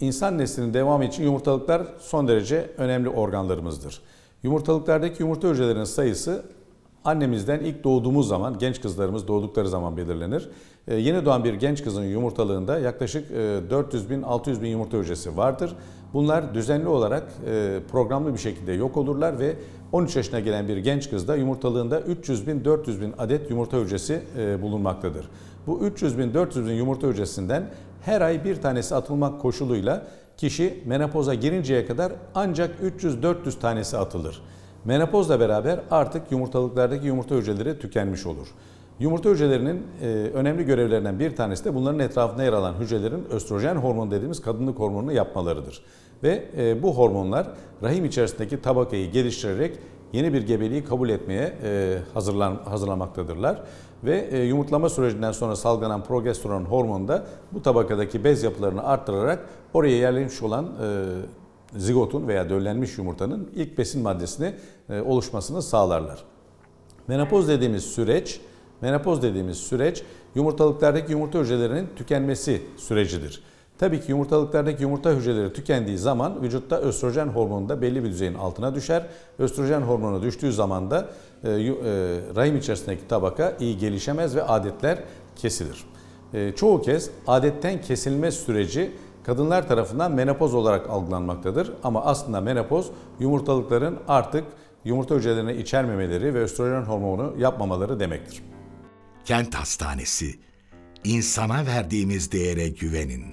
İnsan neslinin devamı için yumurtalıklar son derece önemli organlarımızdır. Yumurtalıklardaki yumurta hücrelerinin sayısı Annemizden ilk doğduğumuz zaman, genç kızlarımız doğdukları zaman belirlenir. Ee, yeni doğan bir genç kızın yumurtalığında yaklaşık e, 400 bin, 600 bin yumurta hücresi vardır. Bunlar düzenli olarak e, programlı bir şekilde yok olurlar ve 13 yaşına gelen bir genç kızda yumurtalığında 300 bin, 400 bin adet yumurta hücresi e, bulunmaktadır. Bu 300 bin, 400 bin yumurta hücresinden her ay bir tanesi atılmak koşuluyla kişi menopoza girinceye kadar ancak 300-400 tanesi atılır. Menopozla beraber artık yumurtalıklardaki yumurta hücreleri tükenmiş olur. Yumurta hücrelerinin e, önemli görevlerinden bir tanesi de bunların etrafında yer alan hücrelerin östrojen hormonu dediğimiz kadınlık hormonunu yapmalarıdır. Ve e, bu hormonlar rahim içerisindeki tabakayı geliştirerek yeni bir gebeliği kabul etmeye e, hazırlan, hazırlamaktadırlar. Ve e, yumurtlama sürecinden sonra salgılanan progesteron hormonu da bu tabakadaki bez yapılarını arttırarak oraya yerleşmiş olan zigotun veya döllenmiş yumurtanın ilk besin maddesini e, oluşmasını sağlarlar. Menopoz dediğimiz süreç, menopoz dediğimiz süreç yumurtalıklardaki yumurta hücrelerinin tükenmesi sürecidir. Tabii ki yumurtalıklardaki yumurta hücreleri tükendiği zaman vücutta östrojen hormonu da belli bir düzeyin altına düşer. Östrojen hormonu düştüğü zaman da e, e, rahim içerisindeki tabaka iyi gelişemez ve adetler kesilir. çoğu kez adetten kesilme süreci kadınlar tarafından menopoz olarak algılanmaktadır. Ama aslında menopoz yumurtalıkların artık yumurta hücrelerini içermemeleri ve östrojen hormonu yapmamaları demektir. Kent Hastanesi, insana verdiğimiz değere güvenin.